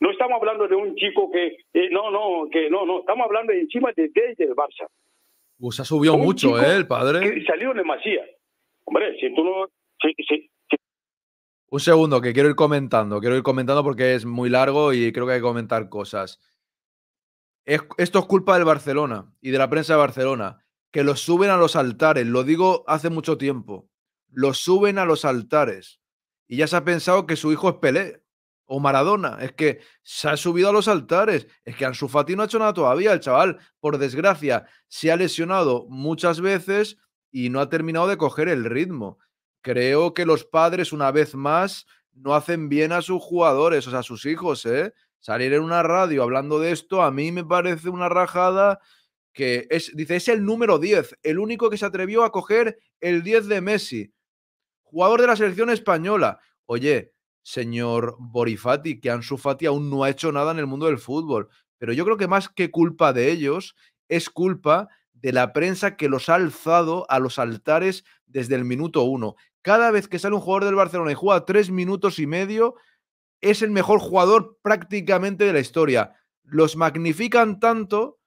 No estamos hablando de un chico que, eh, no, no, que no, no, estamos hablando de encima de desde el Barça. Pues ha subido mucho, ¿eh, padre? salió de Masía. Hombre, si tú no... Un segundo, que quiero ir comentando, quiero ir comentando porque es muy largo y creo que hay que comentar cosas. esto es culpa del Barcelona y de la prensa de Barcelona, que los suben a los altares, lo digo hace mucho tiempo, los suben a los altares. Y ya se ha pensado que su hijo es Pelé, o Maradona, es que se ha subido a los altares, es que Ansu no ha hecho nada todavía, el chaval, por desgracia, se ha lesionado muchas veces y no ha terminado de coger el ritmo. Creo que los padres, una vez más, no hacen bien a sus jugadores, o sea, a sus hijos, ¿eh? Salir en una radio hablando de esto, a mí me parece una rajada que es, dice, es el número 10, el único que se atrevió a coger el 10 de Messi, jugador de la selección española. Oye, señor Borifati, que Ansu Fati aún no ha hecho nada en el mundo del fútbol. Pero yo creo que más que culpa de ellos, es culpa de la prensa que los ha alzado a los altares desde el minuto uno. Cada vez que sale un jugador del Barcelona y juega tres minutos y medio, es el mejor jugador prácticamente de la historia. Los magnifican tanto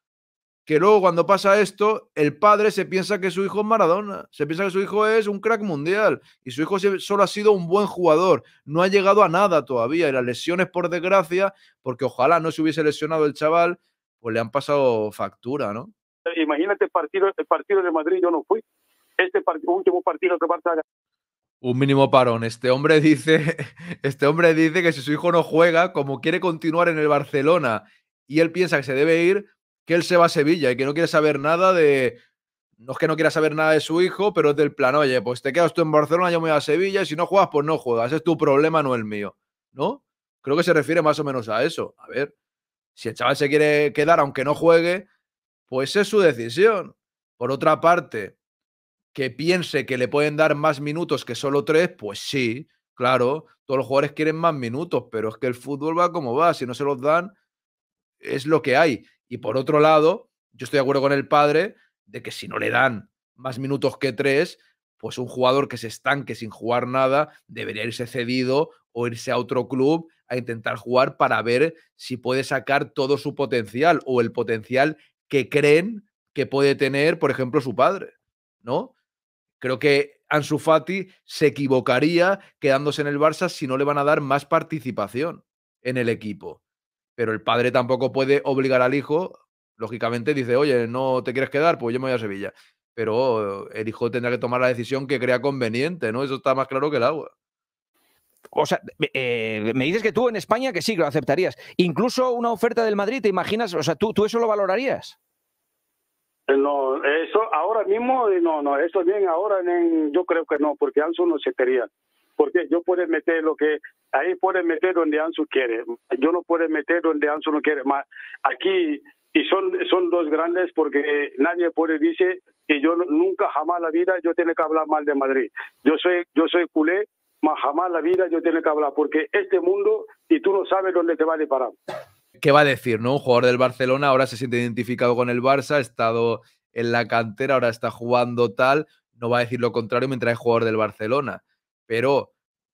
que luego cuando pasa esto, el padre se piensa que su hijo es Maradona, se piensa que su hijo es un crack mundial y su hijo solo ha sido un buen jugador, no ha llegado a nada todavía y las lesiones por desgracia, porque ojalá no se hubiese lesionado el chaval, pues le han pasado factura, ¿no? Eh, imagínate el partido, el partido de Madrid, yo no fui. Este partido, último partido que partido un mínimo parón. Este hombre dice, este hombre dice que si su hijo no juega, como quiere continuar en el Barcelona y él piensa que se debe ir, que él se va a Sevilla y que no quiere saber nada de. No es que no quiera saber nada de su hijo, pero es del plan, oye, pues te quedas tú en Barcelona, yo me voy a Sevilla, y si no juegas, pues no juegas, es tu problema, no el mío, ¿no? Creo que se refiere más o menos a eso. A ver, si el chaval se quiere quedar aunque no juegue, pues es su decisión. Por otra parte, que piense que le pueden dar más minutos que solo tres, pues sí, claro, todos los jugadores quieren más minutos, pero es que el fútbol va como va, si no se los dan, es lo que hay. Y por otro lado, yo estoy de acuerdo con el padre de que si no le dan más minutos que tres, pues un jugador que se estanque sin jugar nada debería irse cedido o irse a otro club a intentar jugar para ver si puede sacar todo su potencial o el potencial que creen que puede tener, por ejemplo, su padre, ¿no? Creo que Ansu Fati se equivocaría quedándose en el Barça si no le van a dar más participación en el equipo pero el padre tampoco puede obligar al hijo, lógicamente dice, oye, no te quieres quedar, pues yo me voy a Sevilla. Pero el hijo tendrá que tomar la decisión que crea conveniente, ¿no? Eso está más claro que el agua. O sea, me eh, dices que tú en España que sí, que lo aceptarías. Incluso una oferta del Madrid, ¿te imaginas? O sea, ¿tú, tú eso lo valorarías? Eh, no, eso ahora mismo, eh, no, no, eso bien ahora, yo creo que no, porque Alonso no se quería. Porque yo puedo meter lo que ahí pueden meter donde Ansu quiere. Yo no puedo meter donde Ansu no quiere. Más aquí y son, son dos grandes porque nadie puede decir que yo nunca jamás la vida yo tengo que hablar mal de Madrid. Yo soy, yo soy culé, más jamás la vida yo tengo que hablar porque este mundo y tú no sabes dónde te va a disparar. ¿Qué va a decir, no? Un jugador del Barcelona ahora se siente identificado con el Barça, ha estado en la cantera, ahora está jugando tal, no va a decir lo contrario mientras es jugador del Barcelona. Pero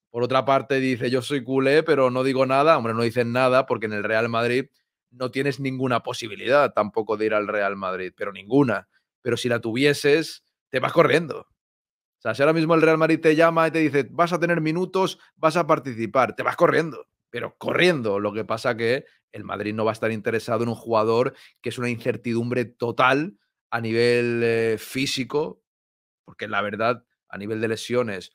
por otra parte, dice, yo soy culé, pero no digo nada. Hombre, no dicen nada porque en el Real Madrid no tienes ninguna posibilidad tampoco de ir al Real Madrid, pero ninguna. Pero si la tuvieses, te vas corriendo. O sea, si ahora mismo el Real Madrid te llama y te dice, vas a tener minutos, vas a participar, te vas corriendo, pero corriendo. Lo que pasa que el Madrid no va a estar interesado en un jugador que es una incertidumbre total a nivel eh, físico, porque la verdad, a nivel de lesiones,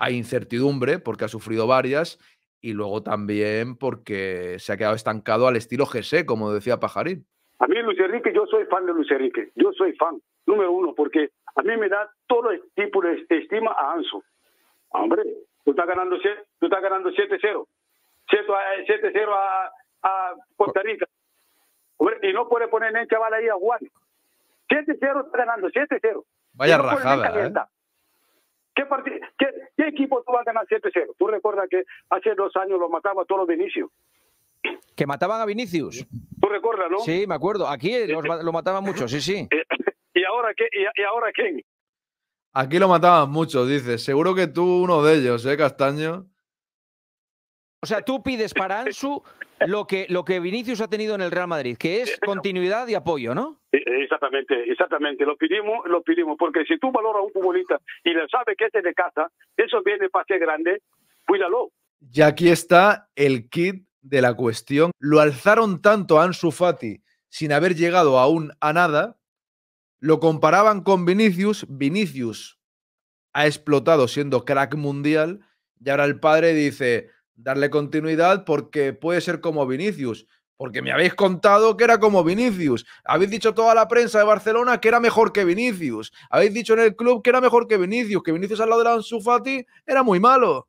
hay incertidumbre porque ha sufrido varias y luego también porque se ha quedado estancado al estilo GC, e, como decía Pajarín. A mí Luis Enrique, yo soy fan de Luis Enrique, yo soy fan, número uno, porque a mí me da todo el tipo de estima a Anso. Hombre, tú estás ganando, ganando 7-0, 7-0 eh, a, a, Costa Rica. Hombre, y no puede poner el chaval ahí a Juan. 7-0 está ganando, 7-0. Vaya no rajada. ¿Qué, equipo tú vas a ganar 7-0? Tú recuerdas que hace dos años lo mataba todos los Vinicius. ¿Que mataban a Vinicius? ¿Tú recuerdas, no? Sí, me acuerdo. Aquí lo mataban mucho, sí, sí. Eh, ¿Y ahora, qué, y, ahora quién? Aquí lo mataban mucho, dices. Seguro que tú uno de ellos, ¿eh, Castaño? O sea, tú pides para Ansu lo que, lo que Vinicius ha tenido en el Real Madrid, que es continuidad y apoyo, ¿no? E, exactamente, exactamente. Lo pedimos, lo pedimos, porque si tú valoras a un futbolista y le sabes que este de casa, eso viene para ser grande, cuídalo. Y aquí está el kit de la cuestión. Lo alzaron tanto a Ansu Fati sin haber llegado aún a nada. Lo comparaban con Vinicius. Vinicius ha explotado siendo crack mundial. Y ahora el padre dice darle continuidad porque puede ser como Vinicius. Porque me habéis contado que era como Vinicius. Habéis dicho toda la prensa de Barcelona que era mejor que Vinicius. Habéis dicho en el club que era mejor que Vinicius. Que Vinicius al lado de Ansu era muy malo.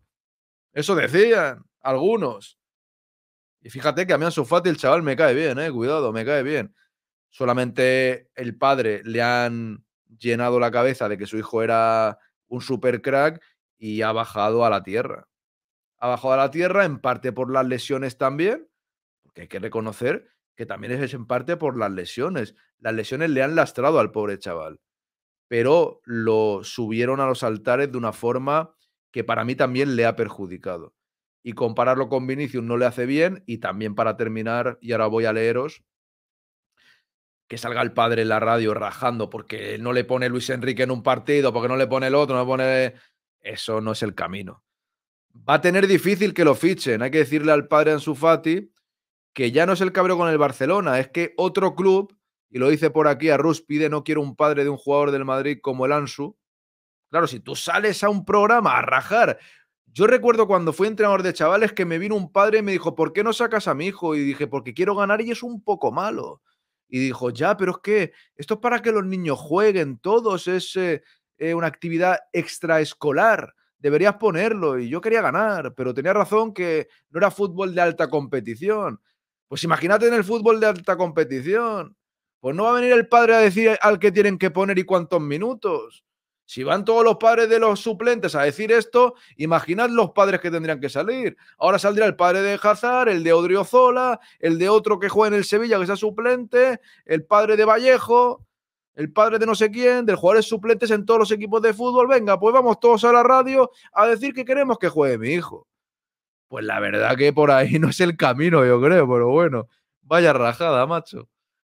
Eso decían algunos. Y fíjate que a mí Ansu Fati, el chaval, me cae bien, eh. Cuidado, me cae bien. Solamente el padre le han llenado la cabeza de que su hijo era un super crack y ha bajado a la tierra ha de la tierra, en parte por las lesiones también, porque hay que reconocer que también es en parte por las lesiones. Las lesiones le han lastrado al pobre chaval, pero lo subieron a los altares de una forma que para mí también le ha perjudicado. Y compararlo con Vinicius no le hace bien. Y también para terminar, y ahora voy a leeros, que salga el padre en la radio rajando porque no le pone Luis Enrique en un partido, porque no le pone el otro, no le pone... Eso no es el camino va a tener difícil que lo fichen. Hay que decirle al padre Ansu Fati que ya no es el cabrón con el Barcelona, es que otro club, y lo dice por aquí, a rúspide no quiero un padre de un jugador del Madrid como el Ansu. Claro, si tú sales a un programa a rajar. Yo recuerdo cuando fui entrenador de chavales que me vino un padre y me dijo, ¿por qué no sacas a mi hijo? Y dije, porque quiero ganar y es un poco malo. Y dijo, ya, pero es que esto es para que los niños jueguen todos, es eh, eh, una actividad extraescolar deberías ponerlo y yo quería ganar, pero tenía razón que no era fútbol de alta competición. Pues imagínate en el fútbol de alta competición. Pues no va a venir el padre a decir al que tienen que poner y cuántos minutos. Si van todos los padres de los suplentes a decir esto, imaginad los padres que tendrían que salir. Ahora saldrá el padre de Hazard, el de Odriozola, el de otro que juega en el Sevilla, que sea suplente, el padre de Vallejo el padre de no sé quién, del jugadores suplentes en todos los equipos de fútbol, venga, pues vamos todos a la radio a decir que queremos que juegue mi hijo. Pues la verdad que por ahí no es el camino, yo creo, pero bueno, vaya rajada, macho.